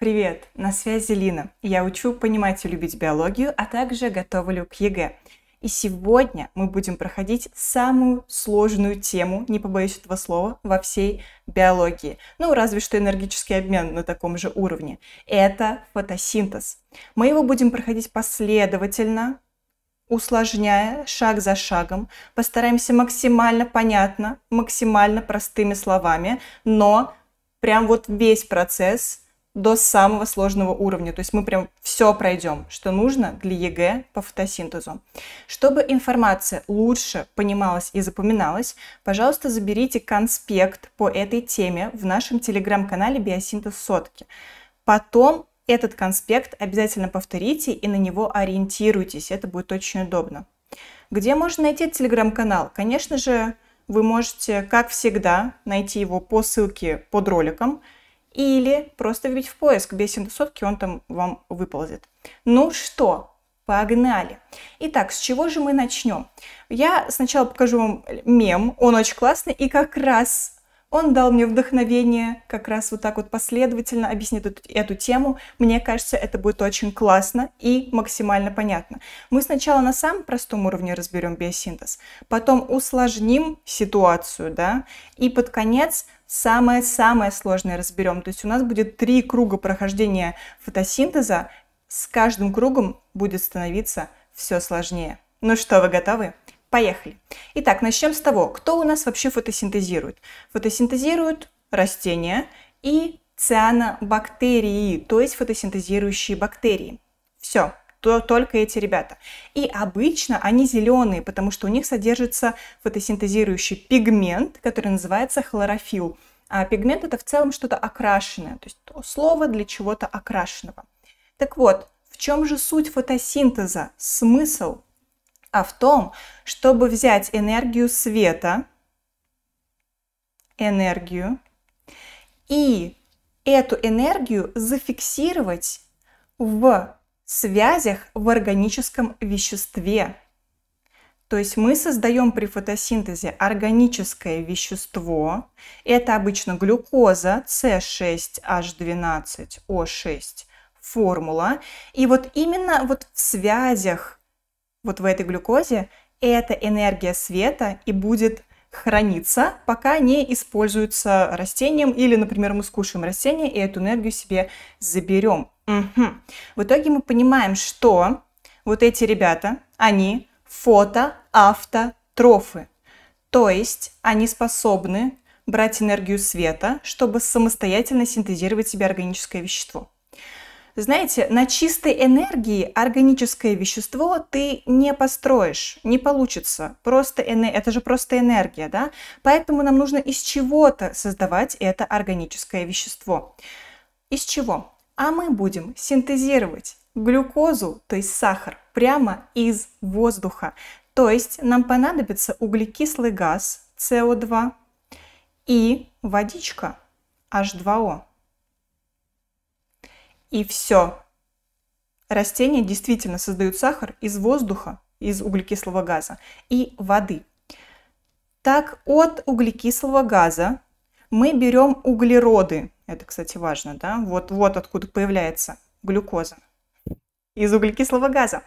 Привет, на связи Лина. Я учу понимать и любить биологию, а также готовлю к ЕГЭ. И сегодня мы будем проходить самую сложную тему, не побоюсь этого слова, во всей биологии. Ну, разве что энергетический обмен на таком же уровне. Это фотосинтез. Мы его будем проходить последовательно, усложняя шаг за шагом, постараемся максимально понятно, максимально простыми словами, но прям вот весь процесс – до самого сложного уровня. То есть мы прям все пройдем, что нужно для ЕГЭ по фотосинтезу. Чтобы информация лучше понималась и запоминалась, пожалуйста, заберите конспект по этой теме в нашем телеграм-канале «Биосинтез сотки». Потом этот конспект обязательно повторите и на него ориентируйтесь. Это будет очень удобно. Где можно найти телеграм-канал? Конечно же, вы можете, как всегда, найти его по ссылке под роликом – или просто вбить в поиск без синтусовки, он там вам выползет. Ну что, погнали. Итак, с чего же мы начнем? Я сначала покажу вам мем, он очень классный, и как раз он дал мне вдохновение как раз вот так вот последовательно объяснить эту, эту тему. Мне кажется, это будет очень классно и максимально понятно. Мы сначала на самом простом уровне разберем биосинтез, потом усложним ситуацию, да, и под конец самое-самое сложное разберем. То есть у нас будет три круга прохождения фотосинтеза. С каждым кругом будет становиться все сложнее. Ну что, вы готовы? Поехали. Итак, начнем с того, кто у нас вообще фотосинтезирует. Фотосинтезируют растения и цианобактерии, то есть фотосинтезирующие бактерии. Все, то только эти ребята. И обычно они зеленые, потому что у них содержится фотосинтезирующий пигмент, который называется хлорофилл. А пигмент это в целом что-то окрашенное, то есть то слово для чего-то окрашенного. Так вот, в чем же суть фотосинтеза? Смысл? а в том, чтобы взять энергию света, энергию, и эту энергию зафиксировать в связях в органическом веществе. То есть мы создаем при фотосинтезе органическое вещество. Это обычно глюкоза C6H12O6 формула. И вот именно вот в связях вот в этой глюкозе, эта энергия света и будет храниться, пока не используется растением, или, например, мы скушаем растение и эту энергию себе заберем. Угу. В итоге мы понимаем, что вот эти ребята, они фотоавтотрофы, то есть они способны брать энергию света, чтобы самостоятельно синтезировать себе органическое вещество. Знаете, на чистой энергии органическое вещество ты не построишь, не получится. Просто эне... Это же просто энергия, да? Поэтому нам нужно из чего-то создавать это органическое вещество. Из чего? А мы будем синтезировать глюкозу, то есть сахар, прямо из воздуха. То есть нам понадобится углекислый газ, СО2 и водичка, H2O и все. Растения действительно создают сахар из воздуха, из углекислого газа и воды. Так, от углекислого газа мы берем углероды. Это, кстати, важно, да? Вот, вот откуда появляется глюкоза. Из углекислого газа.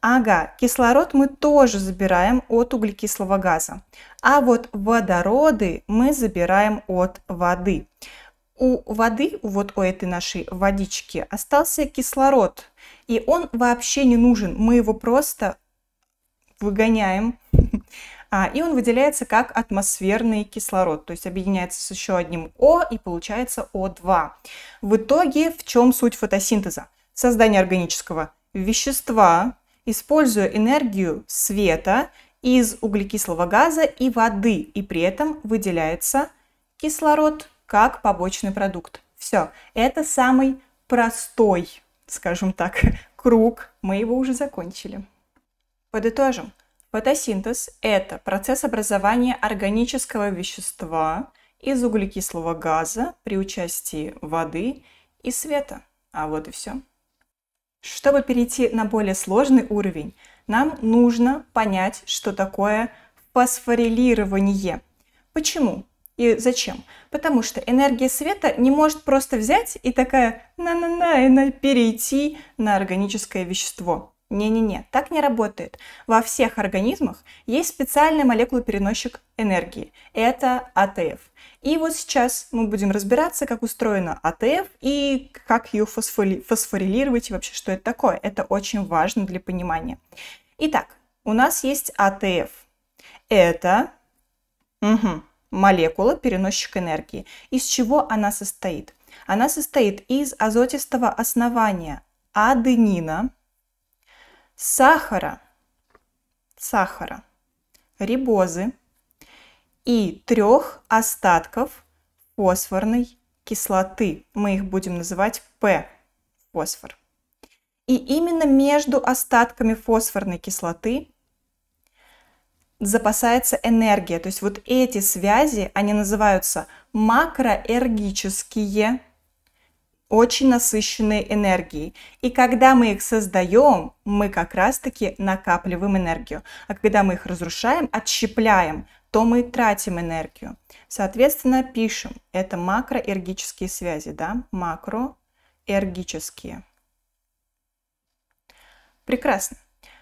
Ага, кислород мы тоже забираем от углекислого газа. А вот водороды мы забираем от воды у воды, вот у этой нашей водички, остался кислород. И он вообще не нужен. Мы его просто выгоняем. А, и он выделяется как атмосферный кислород, то есть объединяется с еще одним О и получается О2. В итоге в чем суть фотосинтеза? Создание органического вещества, используя энергию света из углекислого газа и воды, и при этом выделяется кислород как побочный продукт. Все, это самый простой, скажем так, круг. Мы его уже закончили. Подытожим. Фотосинтез – это процесс образования органического вещества из углекислого газа при участии воды и света. А вот и все. Чтобы перейти на более сложный уровень, нам нужно понять, что такое фосфорилирование. Почему? И зачем? Потому что энергия света не может просто взять и такая на-на-на и на перейти на органическое вещество. Не-не-не, так не работает. Во всех организмах есть специальная молекула-переносчик энергии. Это АТФ. И вот сейчас мы будем разбираться, как устроена АТФ и как ее фосфори- фосфорилировать и вообще что это такое. Это очень важно для понимания. Итак, у нас есть АТФ. Это... Угу молекула, переносчик энергии. Из чего она состоит? Она состоит из азотистого основания аденина, сахара, сахара, рибозы и трех остатков фосфорной кислоты. Мы их будем называть П, фосфор. И именно между остатками фосфорной кислоты запасается энергия. То есть вот эти связи, они называются макроэргические, очень насыщенные энергии. И когда мы их создаем, мы как раз-таки накапливаем энергию. А когда мы их разрушаем, отщепляем, то мы тратим энергию. Соответственно, пишем. Это макроэргические связи, да? Макроэргические. Прекрасно.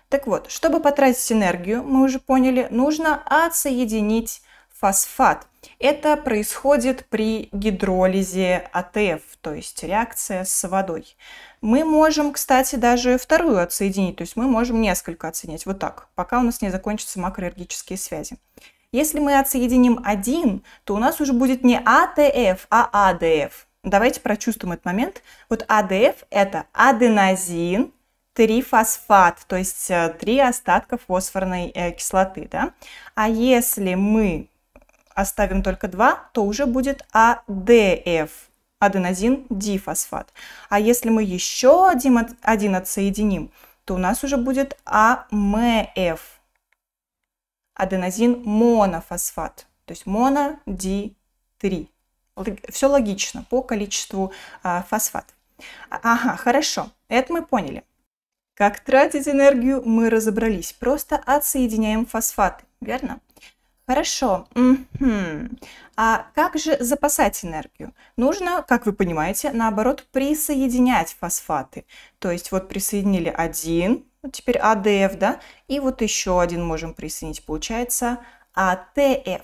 Так вот, чтобы потратить энергию, мы уже поняли, нужно отсоединить фосфат. Это происходит при гидролизе АТФ, то есть реакция с водой. Мы можем, кстати, даже вторую отсоединить, то есть мы можем несколько отсоединять, вот так, пока у нас не закончатся макроэргические связи. Если мы отсоединим один, то у нас уже будет не АТФ, а АДФ. А а Давайте прочувствуем этот момент. Вот АДФ – это аденозин, трифосфат, то есть э, три остатка фосфорной э, кислоты. Да? А если мы оставим только два, то уже будет АДФ, аденозин дифосфат. А если мы еще один, один отсоединим, то у нас уже будет АМФ, аденозин монофосфат, то есть моноди д 3 Все логично по количеству а, фосфатов. А, ага, хорошо, это мы поняли. Как тратить энергию, мы разобрались. Просто отсоединяем фосфаты, верно? Хорошо. mm А как же запасать энергию? Нужно, как вы понимаете, наоборот, присоединять фосфаты. То есть вот присоединили один, теперь АДФ, да, и вот еще один можем присоединить, получается АТФ.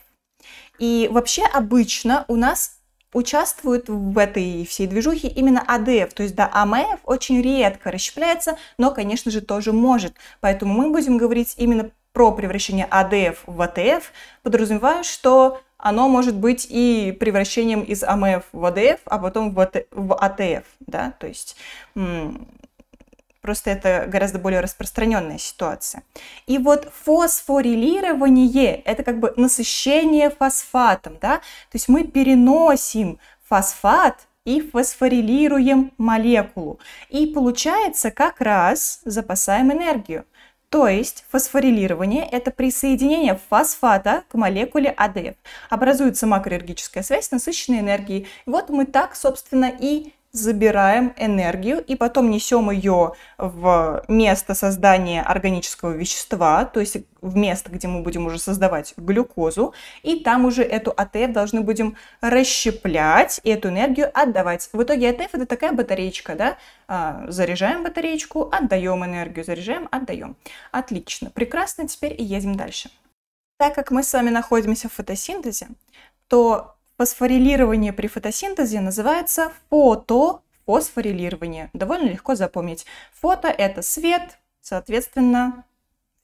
И вообще обычно у нас участвуют в этой всей движухе именно АДФ, то есть до АМФ очень редко расщепляется, но, конечно же, тоже может. Поэтому мы будем говорить именно про превращение АДФ в АТФ, подразумевая, что оно может быть и превращением из АМФ в АДФ, а потом в, а в АТФ, да, то есть Просто это гораздо более распространенная ситуация. И вот фосфорилирование – это как бы насыщение фосфатом, да? То есть мы переносим фосфат и фосфорилируем молекулу. И получается как раз запасаем энергию. То есть фосфорилирование – это присоединение фосфата к молекуле АДФ. Образуется макроэргическая связь, насыщенной энергией. вот мы так, собственно, и забираем энергию и потом несем ее в место создания органического вещества, то есть в место, где мы будем уже создавать глюкозу, и там уже эту АТФ должны будем расщеплять и эту энергию отдавать. В итоге АТФ это такая батареечка, да? А, заряжаем батареечку, отдаем энергию, заряжаем, отдаем. Отлично, прекрасно, теперь едем дальше. Так как мы с вами находимся в фотосинтезе, то Фосфорилирование при фотосинтезе называется фотофосфорилирование. Довольно легко запомнить. Фото – это свет, соответственно,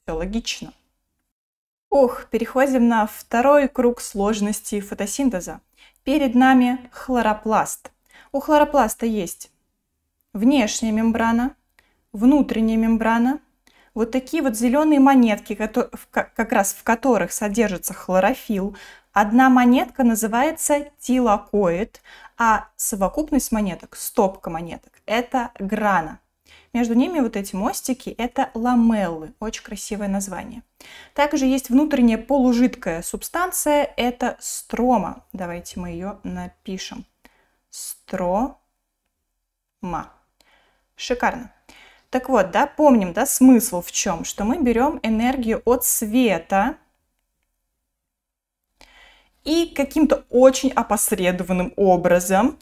все логично. Ох, переходим на второй круг сложности фотосинтеза. Перед нами хлоропласт. У хлоропласта есть внешняя мембрана, внутренняя мембрана, вот такие вот зеленые монетки, как раз в которых содержится хлорофилл, Одна монетка называется тилакоид, а совокупность монеток, стопка монеток, это грана. Между ними вот эти мостики – это ламеллы, очень красивое название. Также есть внутренняя полужидкая субстанция – это строма. Давайте мы ее напишем. Строма. Шикарно. Так вот, да, помним, да, смысл в чем? Что мы берем энергию от света – и каким-то очень опосредованным образом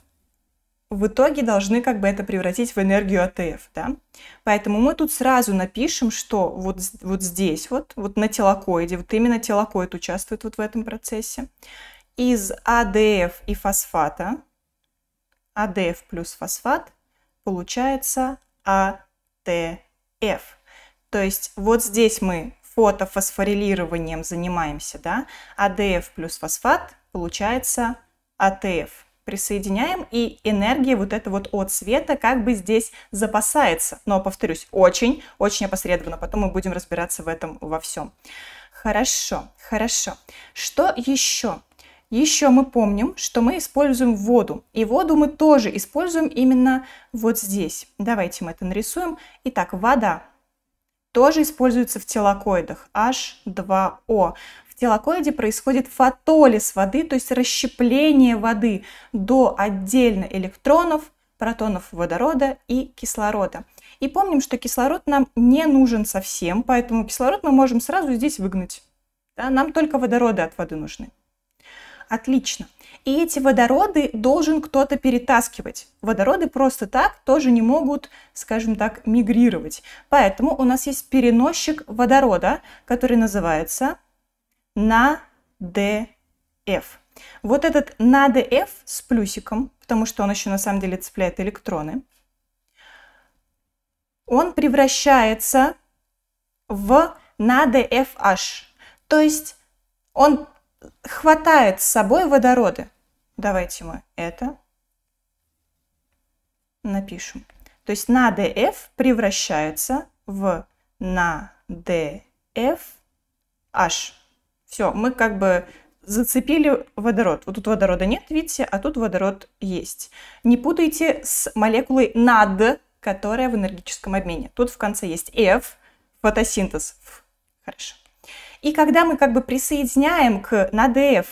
в итоге должны как бы это превратить в энергию АТФ, да? Поэтому мы тут сразу напишем, что вот, вот здесь вот, вот на телокоиде, вот именно телокоид участвует вот в этом процессе, из АДФ и фосфата, АДФ плюс фосфат, получается АТФ. То есть вот здесь мы фотофосфорилированием занимаемся, да, АДФ плюс фосфат получается АТФ присоединяем, и энергия вот эта вот от света как бы здесь запасается. Но, повторюсь, очень-очень опосредованно. Потом мы будем разбираться в этом во всем. Хорошо, хорошо. Что еще? Еще мы помним, что мы используем воду. И воду мы тоже используем именно вот здесь. Давайте мы это нарисуем. Итак, вода тоже используется в телокоидах H2O. В телокоиде происходит фотолиз воды, то есть расщепление воды до отдельно электронов, протонов водорода и кислорода. И помним, что кислород нам не нужен совсем, поэтому кислород мы можем сразу здесь выгнать. Да, нам только водороды от воды нужны. Отлично. И эти водороды должен кто-то перетаскивать. Водороды просто так тоже не могут, скажем так, мигрировать. Поэтому у нас есть переносчик водорода, который называется НАДФ. Вот этот НАДФ с плюсиком, потому что он еще на самом деле цепляет электроны, он превращается в НАДФH, то есть он хватает с собой водороды. Давайте мы это напишем. То есть на DF превращается в на DF H. Все, мы как бы зацепили водород. Вот тут водорода нет, видите, а тут водород есть. Не путайте с молекулой над, которая в энергетическом обмене. Тут в конце есть F, фотосинтез. Хорошо. И когда мы как бы присоединяем к НАДФ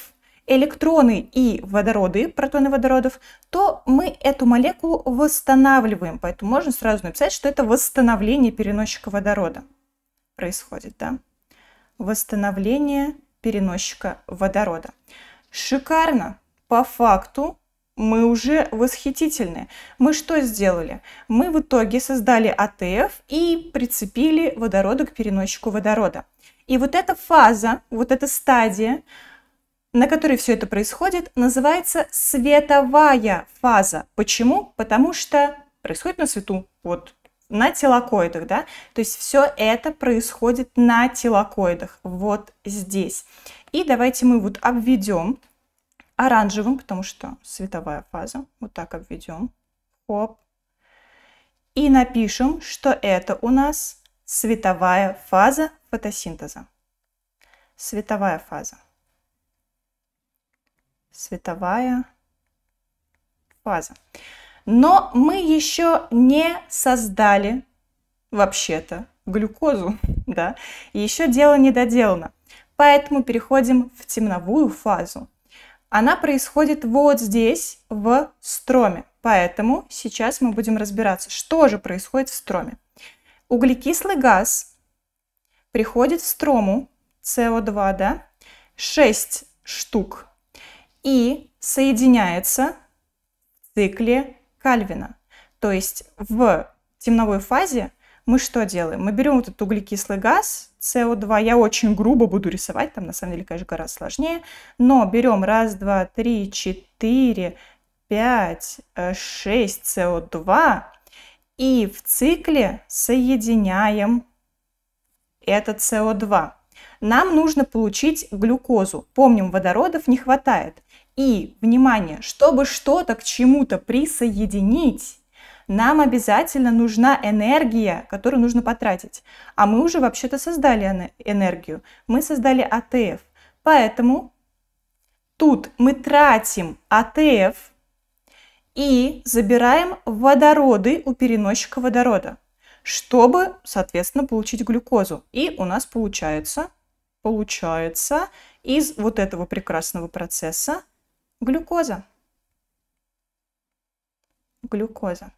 электроны и водороды, протоны водородов, то мы эту молекулу восстанавливаем. Поэтому можно сразу написать, что это восстановление переносчика водорода происходит. Да? Восстановление переносчика водорода. Шикарно! По факту мы уже восхитительны. Мы что сделали? Мы в итоге создали АТФ и прицепили водорода к переносчику водорода. И вот эта фаза, вот эта стадия, на которой все это происходит, называется световая фаза. Почему? Потому что происходит на свету, вот на телокоидах, да? То есть все это происходит на телокоидах, вот здесь. И давайте мы вот обведем оранжевым, потому что световая фаза, вот так обведем, оп, и напишем, что это у нас световая фаза фотосинтеза. Световая фаза световая фаза. Но мы еще не создали вообще-то глюкозу, да, и еще дело не доделано. Поэтому переходим в темновую фазу. Она происходит вот здесь, в строме. Поэтому сейчас мы будем разбираться, что же происходит в строме. Углекислый газ приходит в строму, СО2, да, 6 штук и соединяется в цикле Кальвина. То есть в темновой фазе мы что делаем? Мы берем вот этот углекислый газ, СО2, я очень грубо буду рисовать, там на самом деле, конечно, гораздо сложнее, но берем раз, два, три, четыре, пять, э, шесть СО2 и в цикле соединяем этот СО2. Нам нужно получить глюкозу. Помним, водородов не хватает. И, внимание, чтобы что-то к чему-то присоединить, нам обязательно нужна энергия, которую нужно потратить. А мы уже вообще-то создали энергию. Мы создали АТФ. Поэтому тут мы тратим АТФ и забираем водороды у переносчика водорода, чтобы, соответственно, получить глюкозу. И у нас получается, получается из вот этого прекрасного процесса Глюкоза. Глюкоза.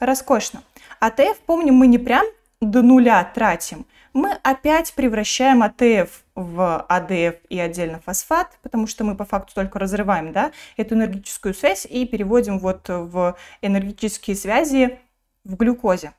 Роскошно. АТФ, помним, мы не прям до нуля тратим. Мы опять превращаем АТФ в АДФ и отдельно фосфат, потому что мы по факту только разрываем да, эту энергетическую связь и переводим вот в энергетические связи в глюкозе.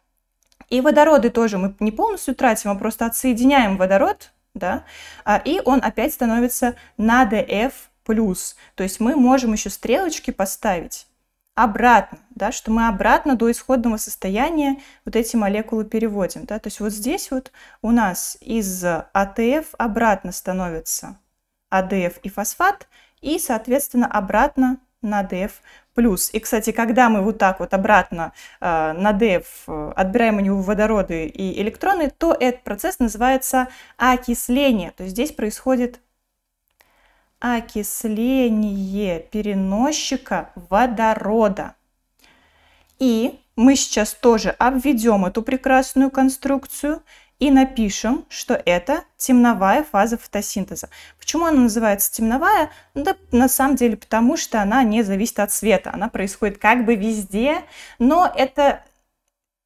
И водороды тоже мы не полностью тратим, а просто отсоединяем водород, да, а, и он опять становится на ДФ плюс. То есть мы можем еще стрелочки поставить обратно, да, что мы обратно до исходного состояния вот эти молекулы переводим. Да, то есть вот здесь вот у нас из АТФ обратно становится АДФ и фосфат, и, соответственно, обратно на ДФ плюс. И, кстати, когда мы вот так вот обратно э, на ДФ э, отбираем у него водороды и электроны, то этот процесс называется окисление. То есть здесь происходит окисление переносчика водорода. И мы сейчас тоже обведем эту прекрасную конструкцию и напишем, что это темновая фаза фотосинтеза. Почему она называется темновая? Ну да на самом деле потому, что она не зависит от света. Она происходит как бы везде, но это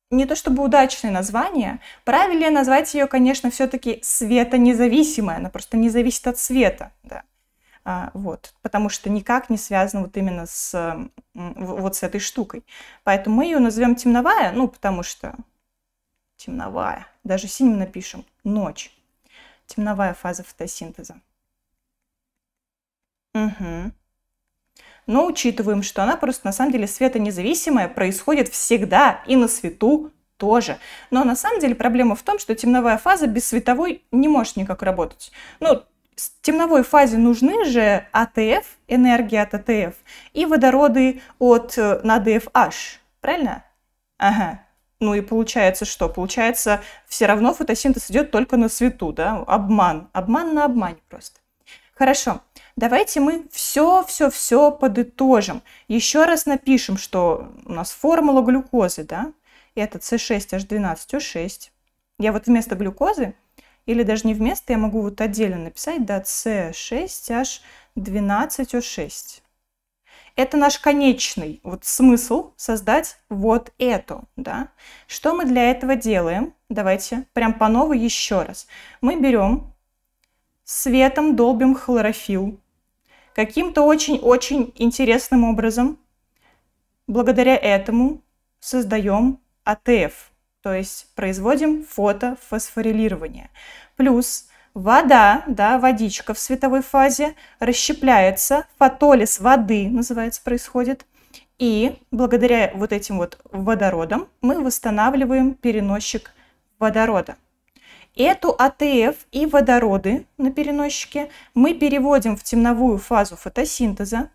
не то чтобы удачное название. Правильнее назвать ее, конечно, все-таки светонезависимая. Она просто не зависит от света. Да. А, вот, потому что никак не связано вот именно с вот с этой штукой. Поэтому мы ее назовем темновая, ну, потому что темновая. Даже синим напишем ночь. Темновая фаза фотосинтеза. Угу. Но учитываем, что она просто на самом деле светонезависимая, происходит всегда и на свету тоже. Но на самом деле проблема в том, что темновая фаза без световой не может никак работать. Ну, в темновой фазе нужны же АТФ, энергия от АТФ, и водороды от э, НАДФH, правильно? Ага. Ну и получается что? Получается, все равно фотосинтез идет только на свету, да? Обман. Обман на обмане просто. Хорошо. Давайте мы все-все-все подытожим. Еще раз напишем, что у нас формула глюкозы, да? Это С6H12O6. Я вот вместо глюкозы или даже не вместо, я могу вот отдельно написать, да, C6H12O6. Это наш конечный вот смысл создать вот эту, да. Что мы для этого делаем? Давайте прям по новой еще раз. Мы берем, светом долбим хлорофилл, каким-то очень-очень интересным образом, благодаря этому создаем АТФ то есть производим фотофосфорилирование. Плюс вода, да, водичка в световой фазе расщепляется, фотолиз воды, называется, происходит. И благодаря вот этим вот водородам мы восстанавливаем переносчик водорода. Эту АТФ и водороды на переносчике мы переводим в темновую фазу фотосинтеза,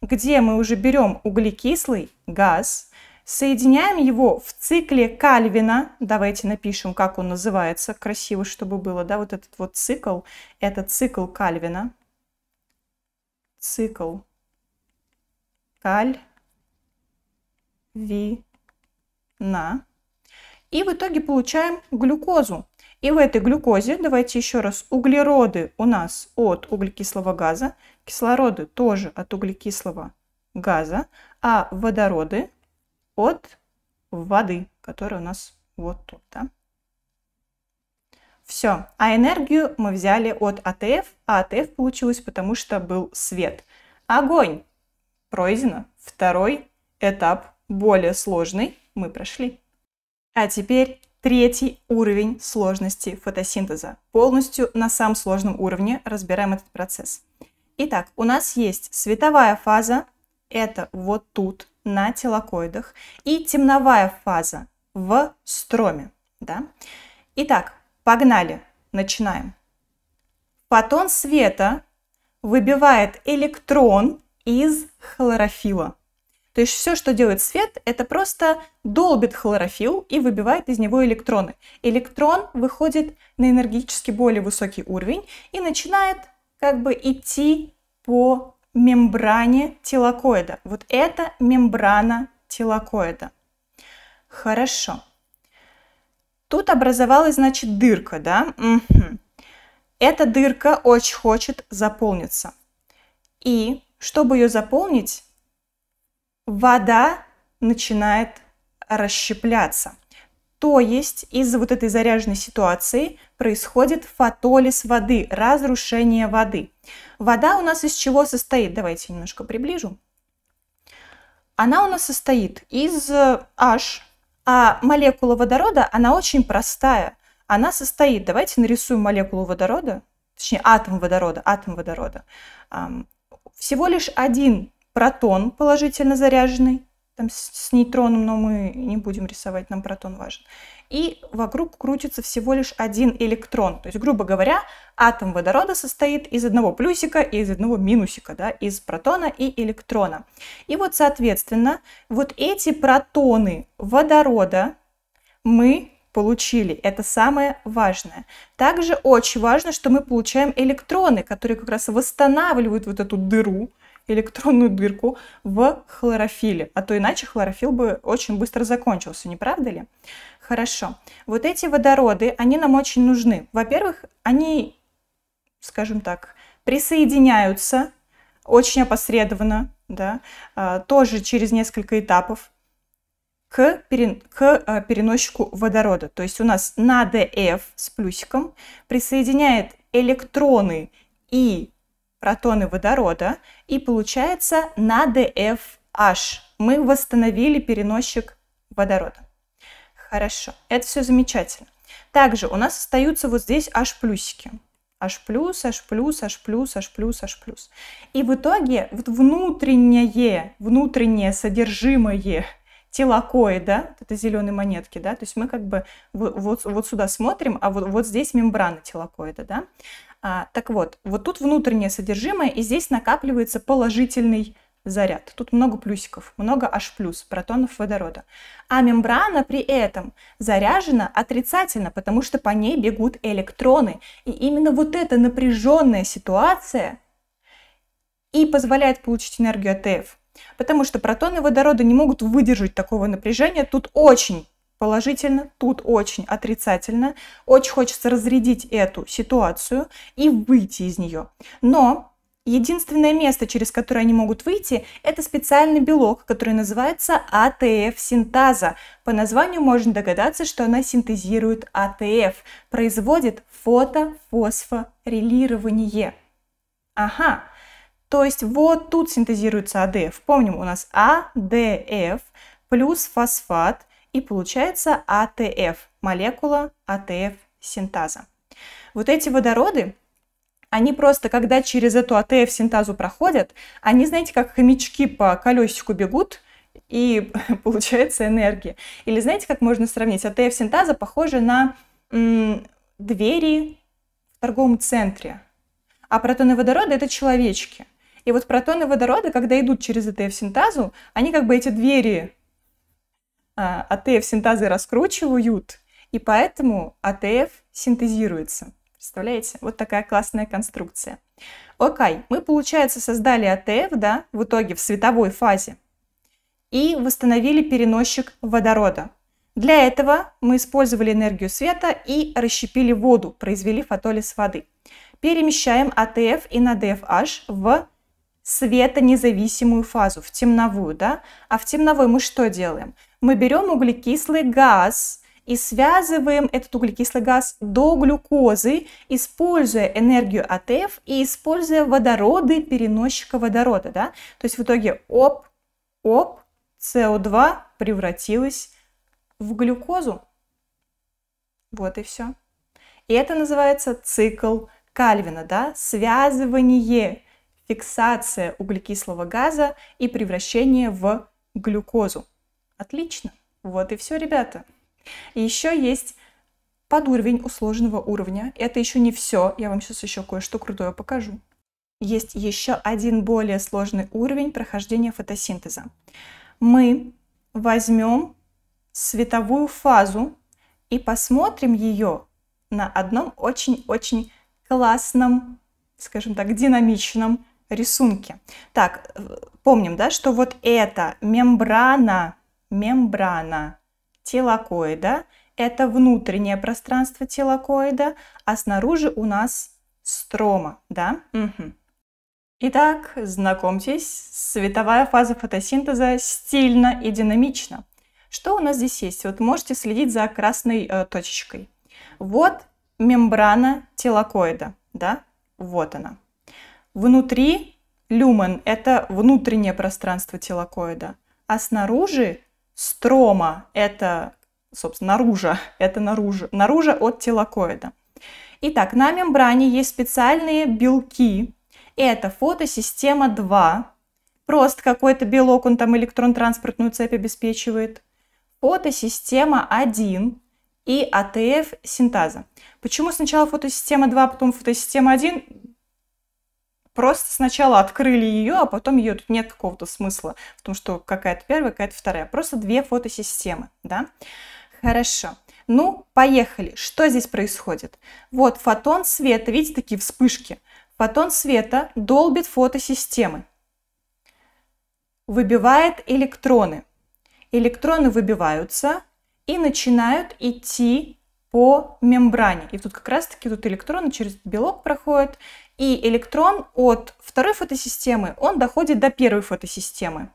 где мы уже берем углекислый газ, Соединяем его в цикле Кальвина. Давайте напишем, как он называется, красиво, чтобы было, да, вот этот вот цикл. Это цикл Кальвина. Цикл Кальвина. И в итоге получаем глюкозу. И в этой глюкозе, давайте еще раз, углероды у нас от углекислого газа, кислороды тоже от углекислого газа, а водороды от воды, которая у нас вот тут, да. Все, а энергию мы взяли от АТФ, а АТФ а а получилось, потому что был свет. Огонь. Пройдено. Второй этап, более сложный, мы прошли. А теперь третий уровень сложности фотосинтеза. Полностью на самом сложном уровне разбираем этот процесс. Итак, у нас есть световая фаза, это вот тут, на телокоидах и темновая фаза в строме. Да? Итак, погнали, начинаем. Фотон света выбивает электрон из хлорофила. То есть все, что делает свет, это просто долбит хлорофилл и выбивает из него электроны. Электрон выходит на энергетически более высокий уровень и начинает как бы идти по мембране телокоида. Вот это мембрана телокоида. Хорошо. Тут образовалась, значит, дырка, да? Угу. Эта дырка очень хочет заполниться. И чтобы ее заполнить, вода начинает расщепляться. То есть из-за вот этой заряженной ситуации происходит фотолиз воды, разрушение воды. Вода у нас из чего состоит? Давайте я немножко приближу. Она у нас состоит из э, H, а молекула водорода, она очень простая. Она состоит, давайте нарисуем молекулу водорода, точнее атом водорода, атом водорода. Всего лишь один протон положительно заряженный там с, с нейтроном, но мы не будем рисовать, нам протон важен. И вокруг крутится всего лишь один электрон. То есть, грубо говоря, атом водорода состоит из одного плюсика и из одного минусика, да, из протона и электрона. И вот, соответственно, вот эти протоны водорода мы получили. Это самое важное. Также очень важно, что мы получаем электроны, которые как раз восстанавливают вот эту дыру, электронную дырку в хлорофиле, а то иначе хлорофилл бы очень быстро закончился, не правда ли? Хорошо. Вот эти водороды, они нам очень нужны. Во-первых, они, скажем так, присоединяются очень опосредованно, да, а, тоже через несколько этапов к, перен, к а, переносчику водорода. То есть у нас на ДФ с плюсиком присоединяет электроны и протоны водорода, и получается НАДФH. Мы восстановили переносчик водорода. Хорошо, это все замечательно. Также у нас остаются вот здесь H плюсики. H+, H+, H+, H+, H+. И в итоге вот внутреннее, внутреннее содержимое телокоида, это зеленые монетки, да, то есть мы как бы вот, вот сюда смотрим, а вот, вот здесь мембрана телокоида, да, а, так вот, вот тут внутреннее содержимое, и здесь накапливается положительный заряд. Тут много плюсиков, много H+, протонов водорода. А мембрана при этом заряжена отрицательно, потому что по ней бегут электроны. И именно вот эта напряженная ситуация и позволяет получить энергию АТФ. Потому что протоны водорода не могут выдержать такого напряжения. Тут очень положительно, тут очень отрицательно. Очень хочется разрядить эту ситуацию и выйти из нее. Но единственное место, через которое они могут выйти, это специальный белок, который называется АТФ-синтаза. По названию можно догадаться, что она синтезирует АТФ, производит фотофосфорилирование. Ага, то есть вот тут синтезируется АДФ. Помним, у нас АДФ плюс фосфат – и получается АТФ, молекула АТФ синтаза. Вот эти водороды, они просто, когда через эту АТФ синтазу проходят, они, знаете, как хомячки по колесику бегут, и получается энергия. Или знаете, как можно сравнить? АТФ синтаза похожа на двери в торговом центре, а протоны водорода это человечки. И вот протоны водорода, когда идут через АТФ синтазу, они как бы эти двери а, АТФ синтазы раскручивают, и поэтому АТФ синтезируется. Представляете? Вот такая классная конструкция. Окей, мы, получается, создали АТФ, да, в итоге в световой фазе, и восстановили переносчик водорода. Для этого мы использовали энергию света и расщепили воду, произвели фотолиз воды. Перемещаем АТФ и на НДФH в светонезависимую фазу, в темновую, да? А в темновой мы что делаем? мы берем углекислый газ и связываем этот углекислый газ до глюкозы, используя энергию АТФ и используя водороды переносчика водорода. Да? То есть в итоге оп, оп, СО2 превратилась в глюкозу. Вот и все. И это называется цикл Кальвина, да, связывание, фиксация углекислого газа и превращение в глюкозу. Отлично. Вот и все, ребята. И еще есть подуровень у сложного уровня. Это еще не все. Я вам сейчас еще кое-что крутое покажу. Есть еще один более сложный уровень прохождения фотосинтеза. Мы возьмем световую фазу и посмотрим ее на одном очень-очень классном, скажем так, динамичном рисунке. Так, э, помним, да, что вот эта мембрана мембрана телокоида. Это внутреннее пространство телокоида, а снаружи у нас строма, да? Угу. Итак, знакомьтесь, световая фаза фотосинтеза стильно и динамично. Что у нас здесь есть? Вот можете следить за красной э, точечкой. Вот мембрана телокоида, да? Вот она. Внутри люмен – это внутреннее пространство телокоида, а снаружи Строма – это, собственно, наружа, это наружа, наружа от телокоида. Итак, на мембране есть специальные белки. Это фотосистема 2. Просто какой-то белок, он там электрон-транспортную цепь обеспечивает. Фотосистема 1 и АТФ синтаза. Почему сначала фотосистема 2, а потом фотосистема 1? просто сначала открыли ее, а потом ее тут нет какого-то смысла в том, что какая-то первая, какая-то вторая. Просто две фотосистемы, да? Хорошо. Ну, поехали. Что здесь происходит? Вот фотон света, видите, такие вспышки. Фотон света долбит фотосистемы, выбивает электроны. Электроны выбиваются и начинают идти по мембране. И тут как раз-таки тут электроны через белок проходят и электрон от второй фотосистемы, он доходит до первой фотосистемы.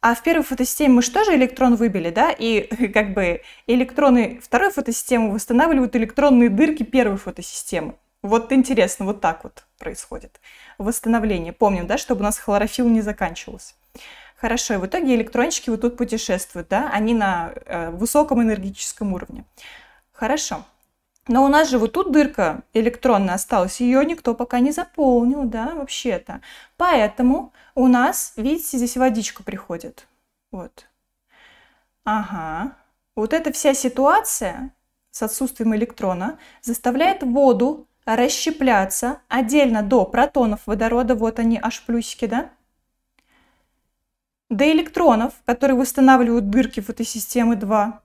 А в первой фотосистеме мы же тоже электрон выбили, да? И как бы электроны второй фотосистемы восстанавливают электронные дырки первой фотосистемы. Вот интересно, вот так вот происходит восстановление. Помним, да, чтобы у нас хлорофилл не заканчивался. Хорошо, и в итоге электрончики вот тут путешествуют, да, они на э, высоком энергетическом уровне. Хорошо. Но у нас же вот тут дырка электронная осталась, ее никто пока не заполнил, да, вообще-то. Поэтому у нас, видите, здесь водичка приходит. Вот. Ага. Вот эта вся ситуация с отсутствием электрона заставляет воду расщепляться отдельно до протонов водорода, вот они, аж плюсики, да, до электронов, которые восстанавливают дырки фотосистемы 2,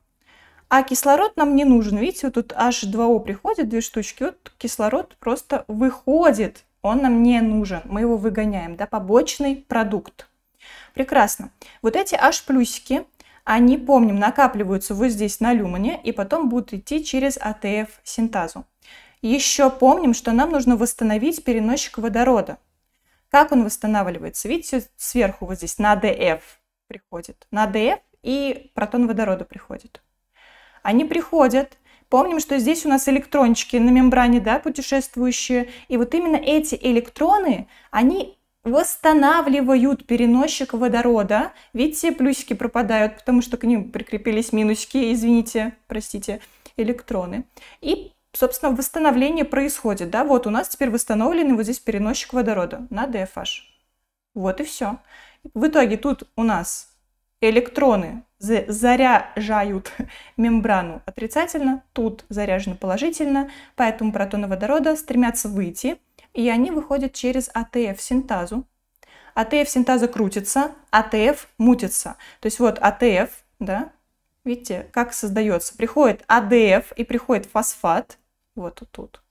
а кислород нам не нужен. Видите, вот тут H2O приходит, две штучки. Вот кислород просто выходит. Он нам не нужен. Мы его выгоняем. Да, побочный продукт. Прекрасно. Вот эти H-плюсики, они, помним, накапливаются вот здесь на люмане и потом будут идти через АТФ-синтазу. Еще помним, что нам нужно восстановить переносчик водорода. Как он восстанавливается? Видите, сверху вот здесь на ДФ а приходит. На ДФ а и протон водорода приходит. Они приходят. Помним, что здесь у нас электрончики на мембране да, путешествующие. И вот именно эти электроны, они восстанавливают переносчик водорода. Видите, плюсики пропадают, потому что к ним прикрепились минусики, извините, простите, электроны. И собственно, восстановление происходит. Да? Вот у нас теперь восстановленный вот здесь переносчик водорода на DFH. Вот и все. В итоге тут у нас электроны заряжают мембрану отрицательно, тут заряжено положительно, поэтому протоны водорода стремятся выйти, и они выходят через АТФ-синтазу. АТФ-синтаза крутится, АТФ мутится. То есть вот АТФ, да, видите, как создается. Приходит АДФ и приходит фосфат, вот тут,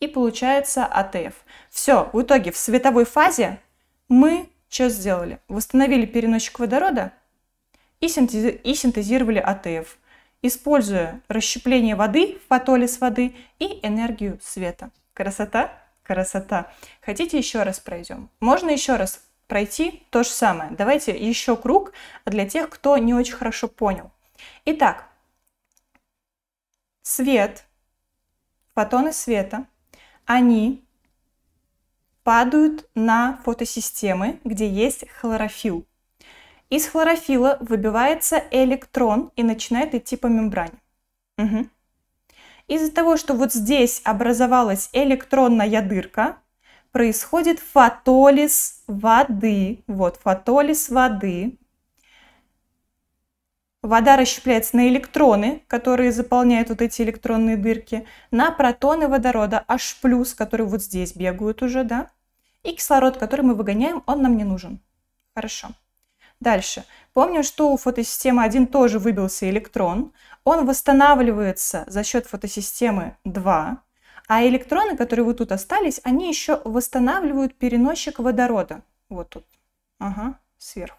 и получается АТФ. Все, в итоге в световой фазе мы что сделали? Восстановили переносчик водорода, и синтезировали АТФ, используя расщепление воды, фотолиз воды и энергию света. Красота? Красота. Хотите еще раз пройдем? Можно еще раз пройти то же самое. Давайте еще круг для тех, кто не очень хорошо понял. Итак, свет, фотоны света, они падают на фотосистемы, где есть хлорофилл. Из хлорофила выбивается электрон и начинает идти по мембране. Угу. Из-за того, что вот здесь образовалась электронная дырка, происходит фотолиз воды. Вот фотолиз воды. Вода расщепляется на электроны, которые заполняют вот эти электронные дырки, на протоны водорода H+, которые вот здесь бегают уже, да, и кислород, который мы выгоняем, он нам не нужен. Хорошо. Дальше. Помню, что у фотосистемы 1 тоже выбился электрон. Он восстанавливается за счет фотосистемы 2. А электроны, которые вот тут остались, они еще восстанавливают переносчик водорода. Вот тут. Ага, сверху.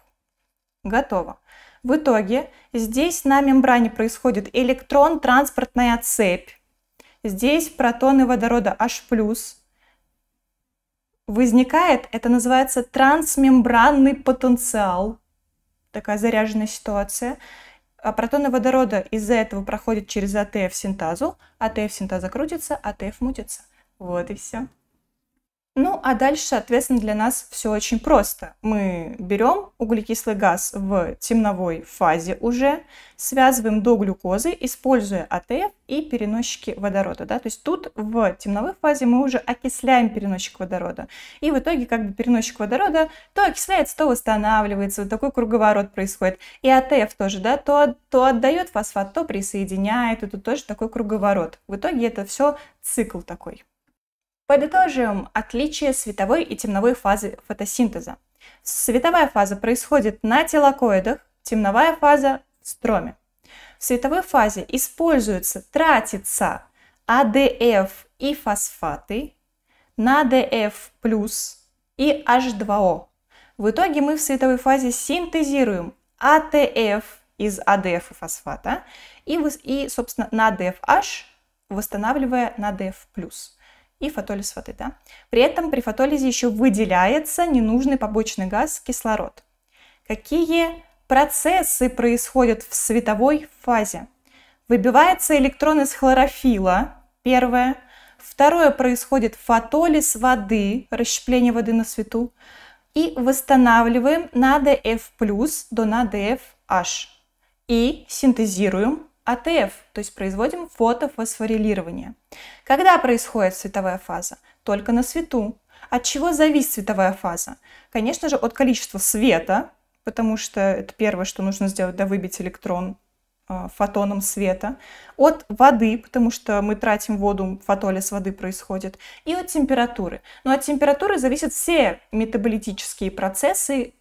Готово. В итоге здесь на мембране происходит электрон-транспортная цепь. Здесь протоны водорода H+. Возникает, это называется трансмембранный потенциал такая заряженная ситуация. А протоны водорода из-за этого проходят через АТФ синтазу, АТФ синтаза крутится, АТФ мутится. Вот и все. Ну а дальше, соответственно, для нас все очень просто. Мы берем углекислый газ в темновой фазе уже, связываем до глюкозы, используя АТФ и переносчики водорода. Да? То есть тут в темновой фазе мы уже окисляем переносчик водорода. И в итоге как бы переносчик водорода то окисляется, то восстанавливается. Вот такой круговорот происходит. И АТФ тоже, да, то, то отдает фосфат, то присоединяет. Это тоже такой круговорот. В итоге это все цикл такой. Подытожим отличие световой и темновой фазы фотосинтеза. Световая фаза происходит на телокоидах, темновая фаза в строме. В световой фазе используются, тратятся АДФ и фосфаты, на ДФ плюс и H2O. В итоге мы в световой фазе синтезируем АТФ из АДФ и фосфата и, и собственно, на DFH восстанавливая на DF+ и фотолиз воды. Да? При этом при фотолизе еще выделяется ненужный побочный газ кислород. Какие процессы происходят в световой фазе? Выбивается электрон из хлорофила, первое. Второе, происходит фотолиз воды, расщепление воды на свету. И восстанавливаем на DF+, до на DFH. И синтезируем АТФ, то есть производим фотофосфорилирование. Когда происходит световая фаза? Только на свету. От чего зависит световая фаза? Конечно же, от количества света, потому что это первое, что нужно сделать, да, выбить электрон а, фотоном света, от воды, потому что мы тратим воду, фотолиз воды происходит, и от температуры. Но от температуры зависят все метаболитические процессы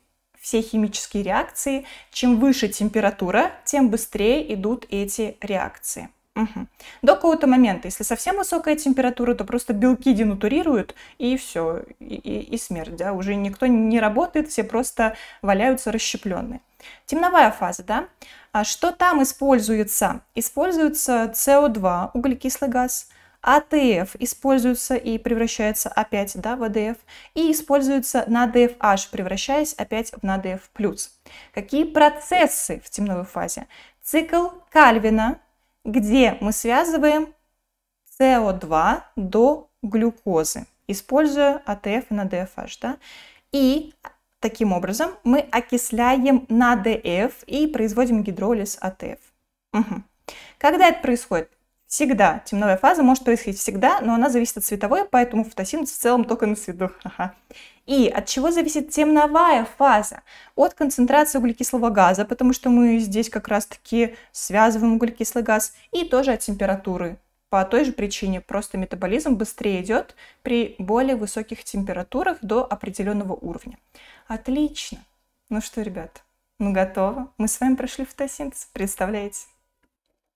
все химические реакции. Чем выше температура, тем быстрее идут эти реакции. Угу. До какого-то момента, если совсем высокая температура, то просто белки денатурируют и все, и, и, и смерть, да, уже никто не работает, все просто валяются расщепленные. Темновая фаза, да, а что там используется? Используется СО2, углекислый газ, АТФ используется и превращается опять да, в АДФ, и используется на ДФH, превращаясь опять в НАДФ+. Какие процессы в темновой фазе? Цикл Кальвина, где мы связываем СО2 до глюкозы, используя АТФ и НАДФH. Да? И таким образом мы окисляем на НАДФ и производим гидролиз АТФ. Угу. Когда это происходит? всегда. Темновая фаза может происходить всегда, но она зависит от цветовой, поэтому фотосинтез в целом только на свету. ха И от чего зависит темновая фаза? От концентрации углекислого газа, потому что мы здесь как раз-таки связываем углекислый газ, и тоже от температуры. По той же причине просто метаболизм быстрее идет при более высоких температурах до определенного уровня. Отлично. Ну что, ребят, ну готово. Мы с вами прошли фотосинтез, представляете?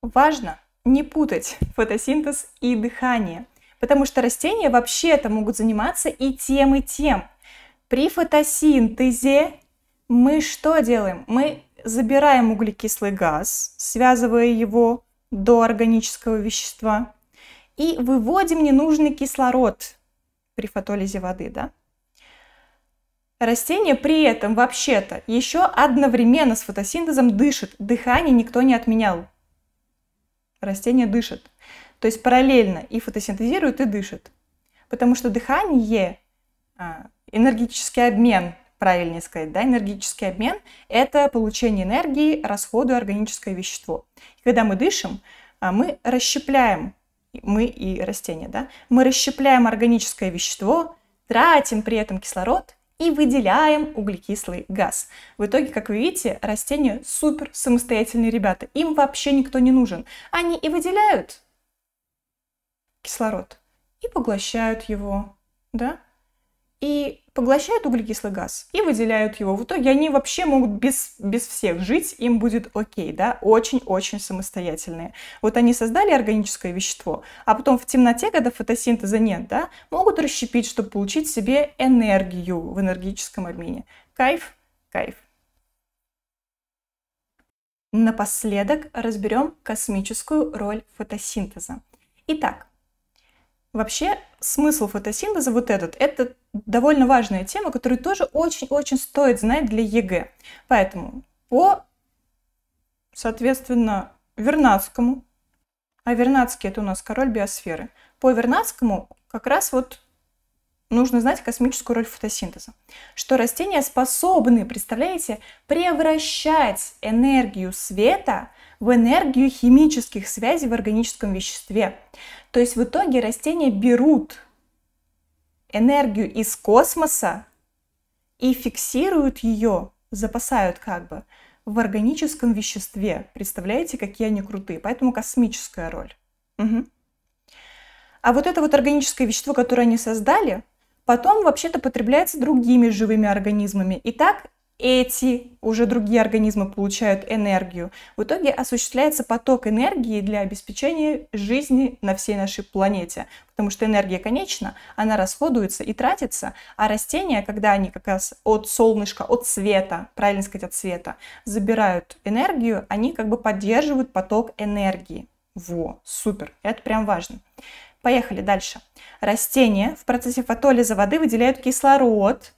Важно не путать фотосинтез и дыхание, потому что растения вообще-то могут заниматься и тем, и тем. При фотосинтезе мы что делаем? Мы забираем углекислый газ, связывая его до органического вещества, и выводим ненужный кислород при фотолизе воды, да? Растение при этом вообще-то еще одновременно с фотосинтезом дышит, дыхание никто не отменял растение дышит. То есть параллельно и фотосинтезирует, и дышит. Потому что дыхание, а, энергетический обмен, правильнее сказать, да, энергетический обмен – это получение энергии, расходуя органическое вещество. И когда мы дышим, а, мы расщепляем, мы и растения, да, мы расщепляем органическое вещество, тратим при этом кислород и выделяем углекислый газ. В итоге, как вы видите, растения супер самостоятельные ребята. Им вообще никто не нужен. Они и выделяют кислород, и поглощают его, да? и поглощают углекислый газ и выделяют его. В итоге они вообще могут без, без всех жить, им будет окей, да, очень-очень самостоятельные. Вот они создали органическое вещество, а потом в темноте, когда фотосинтеза нет, да, могут расщепить, чтобы получить себе энергию в энергетическом обмене. Кайф, кайф. Напоследок разберем космическую роль фотосинтеза. Итак, Вообще, смысл фотосинтеза вот этот, это довольно важная тема, которую тоже очень-очень стоит знать для ЕГЭ. Поэтому по, соответственно, Вернадскому, а Вернадский это у нас король биосферы, по Вернадскому как раз вот нужно знать космическую роль фотосинтеза. Что растения способны, представляете, превращать энергию света в энергию химических связей в органическом веществе. То есть в итоге растения берут энергию из космоса и фиксируют ее, запасают как бы, в органическом веществе. Представляете, какие они крутые. Поэтому космическая роль. Угу. А вот это вот органическое вещество, которое они создали, потом вообще-то потребляется другими живыми организмами. И так эти уже другие организмы получают энергию. В итоге осуществляется поток энергии для обеспечения жизни на всей нашей планете. Потому что энергия конечна, она расходуется и тратится, а растения, когда они как раз от солнышка, от света, правильно сказать, от света, забирают энергию, они как бы поддерживают поток энергии. Во, супер, это прям важно. Поехали дальше. Растения в процессе фотолиза воды выделяют кислород.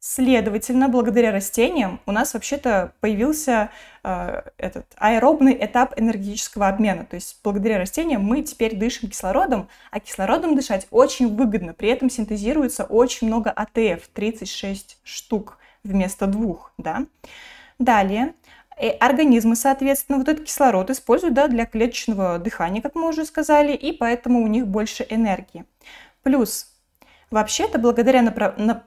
Следовательно, благодаря растениям у нас вообще-то появился э, этот аэробный этап энергетического обмена. То есть благодаря растениям мы теперь дышим кислородом, а кислородом дышать очень выгодно. При этом синтезируется очень много АТФ, 36 штук вместо двух. Да? Далее, и э, организмы, соответственно, вот этот кислород используют да, для клеточного дыхания, как мы уже сказали, и поэтому у них больше энергии. Плюс Вообще-то, благодаря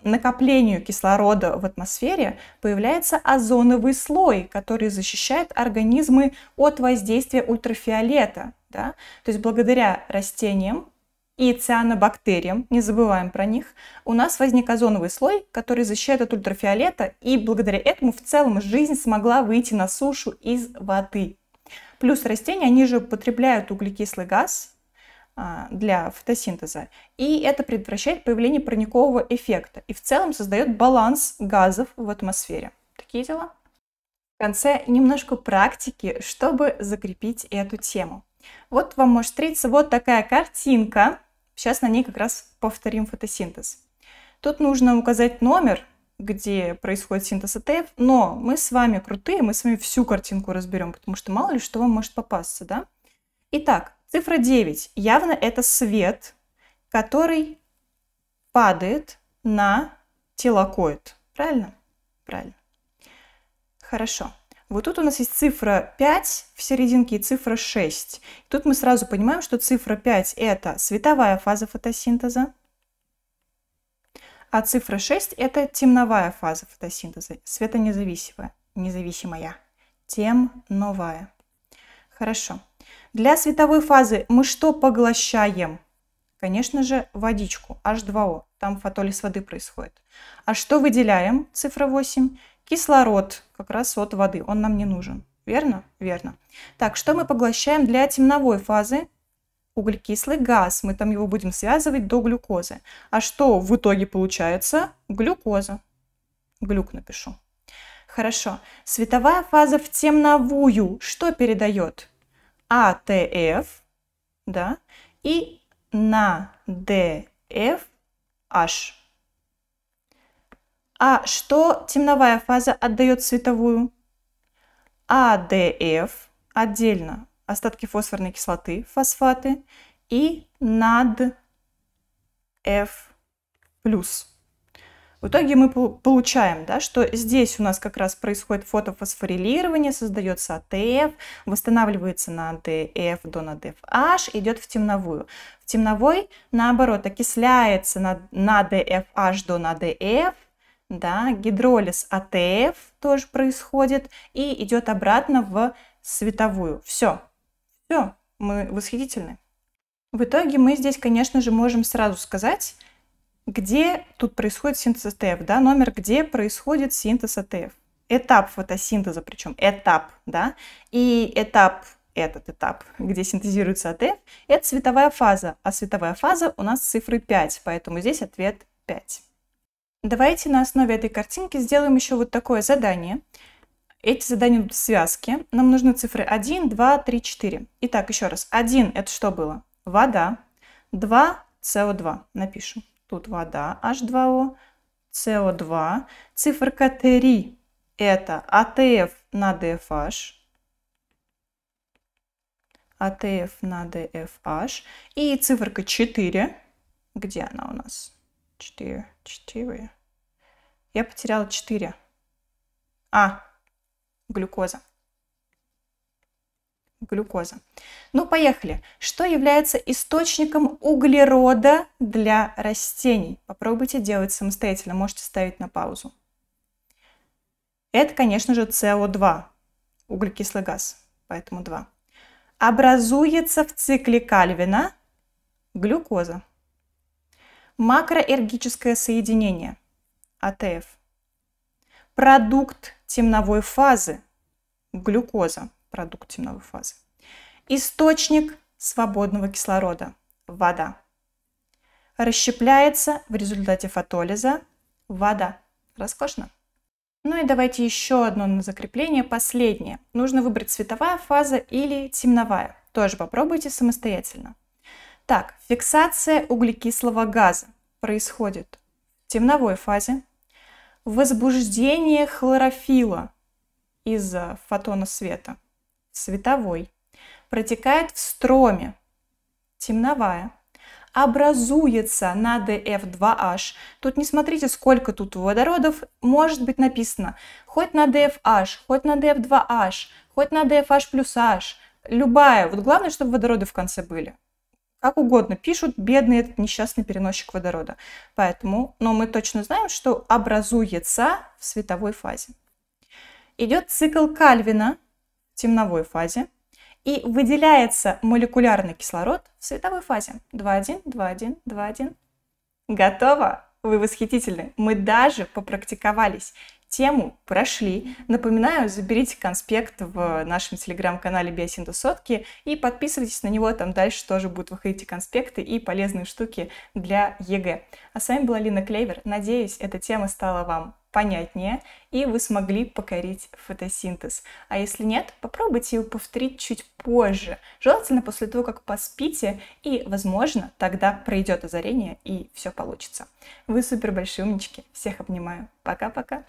накоплению кислорода в атмосфере появляется озоновый слой, который защищает организмы от воздействия ультрафиолета. Да? То есть благодаря растениям и цианобактериям, не забываем про них, у нас возник озоновый слой, который защищает от ультрафиолета, и благодаря этому в целом жизнь смогла выйти на сушу из воды. Плюс растения, они же потребляют углекислый газ а, для фотосинтеза, и это предотвращает появление парникового эффекта, и в целом создает баланс газов в атмосфере. Такие дела. В конце немножко практики, чтобы закрепить эту тему. Вот вам может встретиться вот такая картинка. Сейчас на ней как раз повторим фотосинтез. Тут нужно указать номер, где происходит синтез АТФ, но мы с вами крутые, мы с вами всю картинку разберем, потому что мало ли что вам может попасться, да? Итак, цифра 9. Явно это свет, который падает на телокоид. Правильно? Правильно. Хорошо. Вот тут у нас есть цифра 5 в серединке и цифра 6. Тут мы сразу понимаем, что цифра 5 – это световая фаза фотосинтеза, а цифра 6 – это темновая фаза фотосинтеза, светонезависимая, независимая, темновая. Хорошо. Для световой фазы мы что поглощаем? Конечно же, водичку, H2O. Там фотолиз воды происходит. А что выделяем? Цифра 8. Кислород как раз от воды, он нам не нужен. Верно? Верно. Так, что мы поглощаем для темновой фазы? Углекислый газ. Мы там его будем связывать до глюкозы. А что в итоге получается? Глюкоза. Глюк напишу. Хорошо. Световая фаза в темновую что передает? АТФ, да, и на ДФ H. А что темновая фаза отдает световую? АДФ отдельно остатки фосфорной кислоты, фосфаты и над F+. В итоге мы получаем, да, что здесь у нас как раз происходит фотофосфорилирование, создается АТФ, восстанавливается на АДФ до на ДФH, идет в темновую. В темновой, наоборот, окисляется на, на ДФH до на ДФ, да, гидролиз АТФ тоже происходит и идет обратно в световую. Все, все, мы восхитительны. В итоге мы здесь, конечно же, можем сразу сказать, где тут происходит синтез АТФ, да, номер, где происходит синтез АТФ. Этап фотосинтеза, причем этап, да, и этап этот этап, где синтезируется АТФ, это световая фаза, а световая фаза у нас цифры 5, поэтому здесь ответ 5. Давайте на основе этой картинки сделаем еще вот такое задание. Эти задания будут связки. Нам нужны цифры 1, 2, 3, 4. Итак, еще раз. 1 – это что было? Вода. 2 – СО2. Напишем. Тут вода, H2O, СО2. Циферка 3 – это АТФ на ДФH. АТФ а на ДФH. И циферка 4. Где она у нас? 4, 4. Я потеряла 4. А, глюкоза. Глюкоза. Ну, поехали. Что является источником углерода для растений? Попробуйте делать самостоятельно, можете ставить на паузу. Это, конечно же, СО2, углекислый газ, поэтому 2. Образуется в цикле Кальвина глюкоза. Макроэргическое соединение – АТФ. Продукт темновой фазы, глюкоза, продукт темновой фазы. Источник свободного кислорода, вода. Расщепляется в результате фотолиза вода. Роскошно. Ну и давайте еще одно на закрепление, последнее. Нужно выбрать цветовая фаза или темновая. Тоже попробуйте самостоятельно. Так, фиксация углекислого газа происходит в темновой фазе, возбуждение хлорофила из фотона света, световой, протекает в строме, темновая, образуется на DF2H. Тут не смотрите, сколько тут водородов. Может быть написано хоть на DFH, хоть на DF2H, хоть на DFH плюс H. Любая. Вот главное, чтобы водороды в конце были как угодно пишут, бедный этот несчастный переносчик водорода. Поэтому, но ну, мы точно знаем, что образуется в световой фазе. Идет цикл Кальвина в темновой фазе и выделяется молекулярный кислород в световой фазе. 2,1, 2,1, 2,1. Готово! Вы восхитительны. Мы даже попрактиковались. Тему прошли. Напоминаю, заберите конспект в нашем телеграм-канале Биосинтез Сотки и подписывайтесь на него, там дальше тоже будут выходить и конспекты, и полезные штуки для ЕГЭ. А с вами была Лина Клевер. Надеюсь, эта тема стала вам понятнее, и вы смогли покорить фотосинтез. А если нет, попробуйте его повторить чуть позже, желательно после того, как поспите, и, возможно, тогда пройдет озарение, и все получится. Вы супер большие умнички, всех обнимаю. Пока-пока!